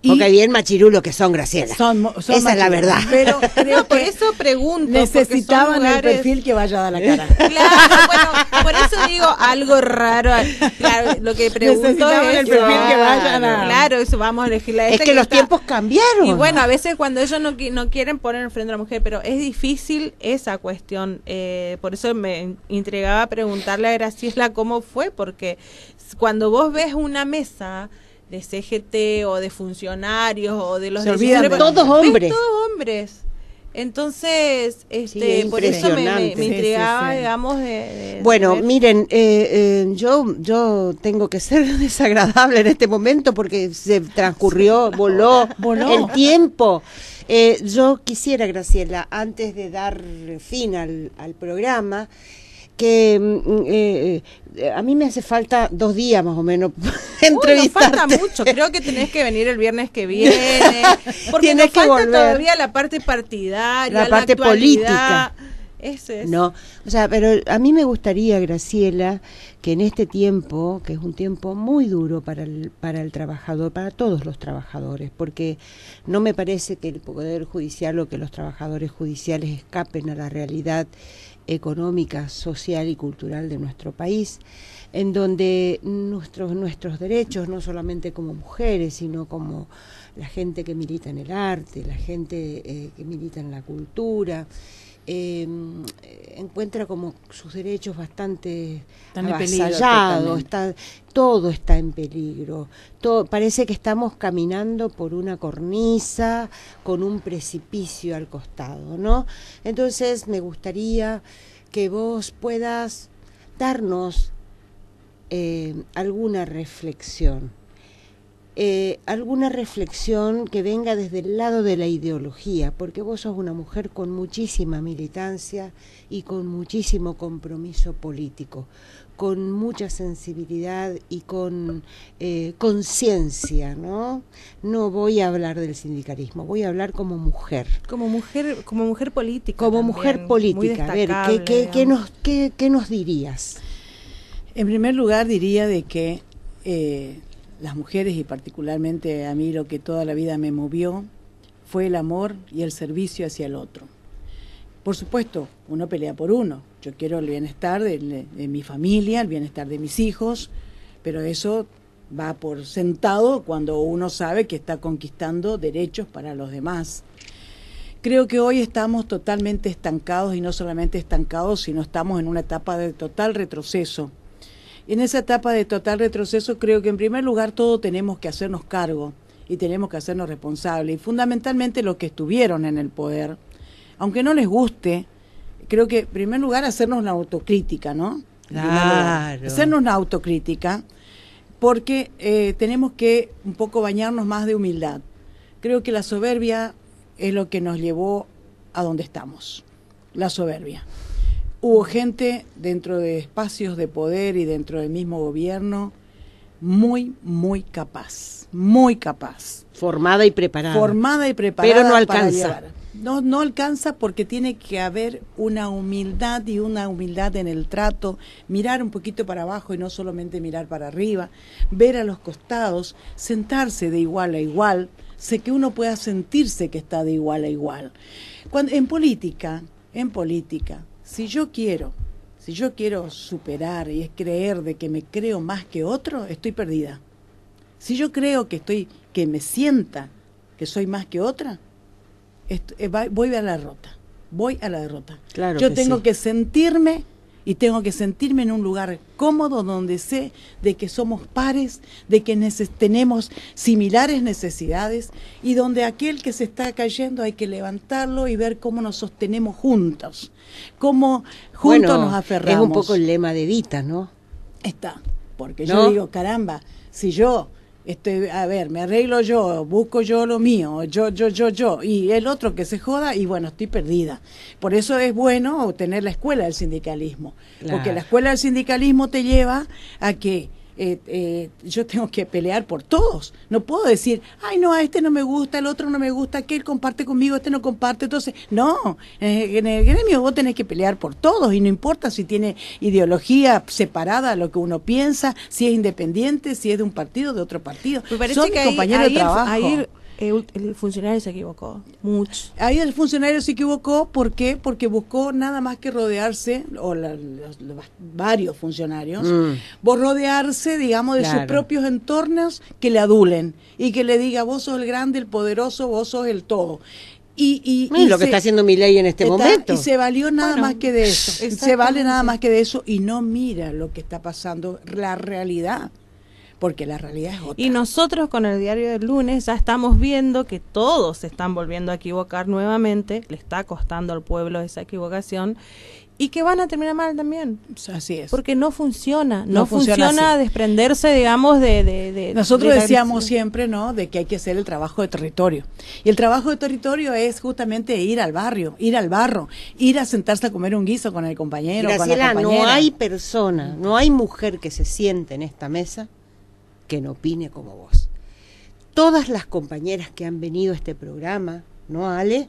Y porque bien machirulo que son, Graciela. Son, Esa es la verdad. Pero [LAUGHS] creo que por eso pregunto. Necesitaban el perfil que vaya a dar la cara. [LAUGHS] Claro, bueno, por eso digo algo raro. Claro, lo que pregunto es, el perfil claro, que vaya a dar. Claro, eso vamos a elegir la Es que, los tiempos cambiaron. Y bueno, a veces cuando ellos no, no quieren poner enfrente frente a la mujer, pero es difícil esa cuestión. Eh, por eso me intrigaba preguntarle a Graciela cómo fue, porque cuando vos ves una mesa de CGT o de funcionarios o de los se de de todos hombres todos hombres entonces este por eso me, intrigaba digamos bueno miren yo yo tengo que ser [LAUGHS] desagradable en este momento porque se transcurrió voló, el tiempo eh, yo quisiera Graciela antes de dar fin al, al programa que mm, mm, eh, eh, a mí me hace falta dos días más o menos [LAUGHS] entrevistarte. falta mucho, creo que tenés que venir el viernes que viene, [LAUGHS] porque tienes nos que falta volver. todavía la parte partidaria, la parte política. No, o sea, pero a mí me gustaría, Graciela, que en este tiempo, que es un tiempo muy duro para el, para el trabajador, para todos los trabajadores, porque no me parece que el Poder Judicial o que los trabajadores judiciales escapen a la realidad económica, social y cultural de nuestro país, en donde nuestros, nuestros derechos, no solamente como mujeres, sino como la gente que milita en el arte, la gente eh, que milita en la cultura, Em, eh, encuentra como sus derechos bastante todo está en peligro, parece que estamos caminando por una cornisa con un precipicio al costado, ¿no? Entonces me gustaría que vos puedas darnos eh, alguna reflexión. Eh, alguna reflexión que venga desde el lado de la ideología, porque vos sos una mujer con muchísima militancia y con muchísimo compromiso político, con mucha sensibilidad y con eh, conciencia, ¿no? No voy a hablar del sindicalismo, voy a hablar como mujer. Como mujer, como mujer política. Como mujer política. A ver, ¿qué, nos, qué, nos dirías? En primer lugar diría de que eh, las mujeres y particularmente a mí lo que toda la vida me movió fue el amor y el servicio hacia el otro. Por supuesto, uno pelea por uno. Yo quiero el bienestar de, de mi familia, el bienestar de mis hijos, pero eso va por sentado cuando uno sabe que está conquistando derechos para los demás. Creo que hoy estamos totalmente estancados y no solamente estancados, sino estamos en una etapa de total retroceso. En esa etapa de total retroceso creo que en primer lugar todos tenemos que hacernos cargo y tenemos que hacernos responsables. Y fundamentalmente los que estuvieron en el poder, aunque no les guste, creo que en primer lugar hacernos una autocrítica, ¿no? Claro. hacernos una autocrítica porque eh, tenemos que un poco bañarnos más de humildad. Creo que la soberbia es lo que nos llevó a donde estamos. La soberbia. Hubo gente dentro de espacios de poder y dentro del mismo gobierno muy, muy capaz, muy capaz. Formada y preparada. Formada y preparada. Pero no alcanza. no, no alcanza porque tiene que haber una humildad y una humildad en el trato, mirar un poquito para abajo y no solamente mirar para arriba, ver a los costados, sentarse de igual a igual, sé que uno pueda sentirse que está de igual a igual. Cuando, en política, en política, si yo quiero, si yo quiero superar y es creer de que me creo más que otro, estoy perdida. Si yo creo que estoy, que me sienta que soy más que otra, eh, voy a la derrota. Voy a la derrota. Claro yo tengo que sentirme y tengo que sentirme en un lugar cómodo donde sé de que somos pares, de que tenemos similares necesidades y donde aquel que se está cayendo hay que levantarlo y ver cómo nos sostenemos juntos, cómo juntos nos aferramos. Es un poco el lema de Vita, ¿no? Está, porque yo digo, caramba, si yo Estoy a ver, me arreglo yo, busco yo lo mío, yo, yo, yo, yo, y el otro que se joda, y bueno, estoy perdida. Por eso es bueno tener la escuela del sindicalismo, porque la escuela del sindicalismo te lleva a que eh, eh, yo tengo que pelear por todos. No puedo decir, ay, no, a este no me gusta, el otro no me gusta, que él comparte conmigo, este no comparte. Entonces, no, eh, en el gremio vos tenés que pelear por todos y no importa si tiene ideología separada, lo que uno piensa, si es independiente, si es de un partido, de otro partido. parece que ahí, compañeros de trabajo. Eh, el, funcionario se equivocó. Mucho. Ahí el funcionario se equivocó, ¿por qué? Porque buscó nada más que rodearse, o los, varios funcionarios, mm. rodearse, digamos, de sus propios entornos que le adulen y que le diga, vos sos el grande, el poderoso, vos sos el todo. Y, y, lo que está haciendo mi ley en este momento. Y se valió nada más que de eso. Se vale nada más que de eso y no mira lo que está pasando, la realidad porque la realidad es otra. Y nosotros con el diario del lunes ya estamos viendo que todos se están volviendo a equivocar nuevamente, le está costando al pueblo esa equivocación y que van a terminar mal también. Así es. Porque no funciona, no, funciona, desprenderse, digamos, de... Nosotros decíamos siempre, ¿no?, de que hay que hacer el trabajo de territorio. Y el trabajo de territorio es justamente ir al barrio, ir al barro, ir a sentarse a comer un guiso con el compañero. con la compañera. no hay persona, no hay mujer que se siente en esta mesa que no opine como vos. Todas las compañeras que han venido a este programa, ¿no, Ale?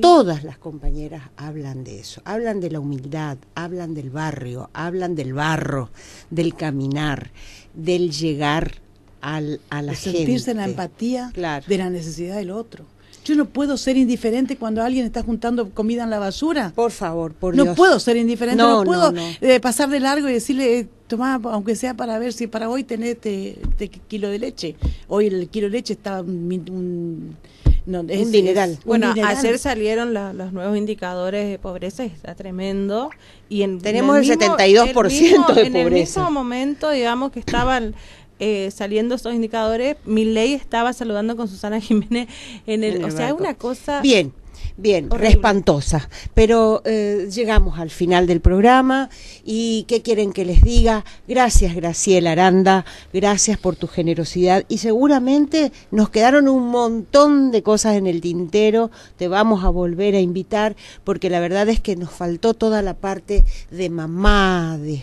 Todas las compañeras hablan de eso, hablan de la humildad, hablan del barrio, hablan del barro, del caminar, del llegar al, a la de Sentirse la empatía de la necesidad del otro. Yo no puedo ser indiferente cuando alguien está juntando comida en la basura. Por favor, por no Dios. No puedo ser indiferente, no, puedo eh, pasar de largo y decirle, toma, eh, tomá, aunque sea para ver si para hoy tenés este, este kilo de leche. Hoy el kilo de leche está un, no, es, un dineral. bueno, ayer salieron los nuevos indicadores de pobreza, está tremendo. Y tenemos el, 72% de pobreza. En el mismo momento, digamos, que estaban eh, saliendo esos indicadores, ley estaba saludando con Susana [LAUGHS] Jiménez en el, o sea, es una cosa Bien. Bien, respantosa. Pero eh, llegamos al final del programa y ¿qué quieren que les diga? Gracias Graciela Aranda, gracias por tu generosidad y seguramente nos quedaron un montón de cosas en el tintero, te vamos a volver a invitar porque la verdad es que nos faltó toda la parte de mamá, de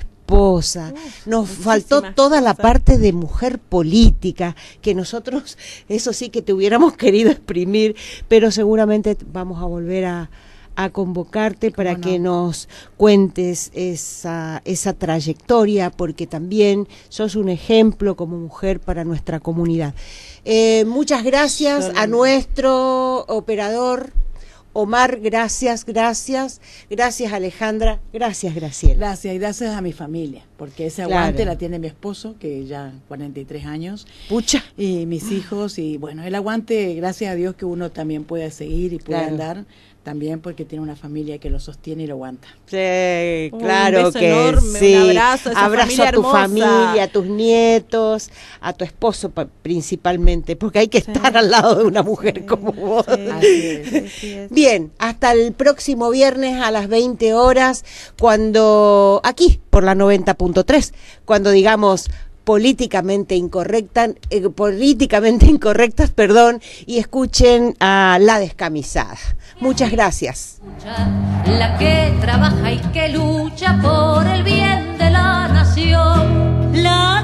nos faltó toda la parte de mujer política, que nosotros, [LAUGHS] eso sí que te hubiéramos [LAUGHS] querido exprimir, pero seguramente vamos a volver a, convocarte para que nos cuentes esa, esa trayectoria, porque también sos un ejemplo como mujer para nuestra comunidad. Eh, muchas gracias a nuestro operador. Omar, gracias, gracias. Gracias, Alejandra. Gracias, Graciela. Gracias, y gracias a mi familia, porque ese aguante la tiene mi esposo, que ya 43 años. Pucha. Y mis hijos, y bueno, el aguante, gracias a Dios que uno también puede seguir y puede andar también porque tiene una familia que lo sostiene y lo aguanta. Sí, claro un beso enorme, Un abrazo, a abrazo a tu familia, a tus nietos, a tu esposo principalmente, porque hay que estar al lado de una mujer como vos. [LAUGHS] Bien, hasta el próximo viernes a las 20 horas, cuando aquí, por la 90.3, cuando digamos políticamente incorrectas, eh, políticamente [LAUGHS] incorrectas, perdón, y escuchen a La Descamisada. Muchas gracias. La que trabaja y que lucha por el bien de la nación. La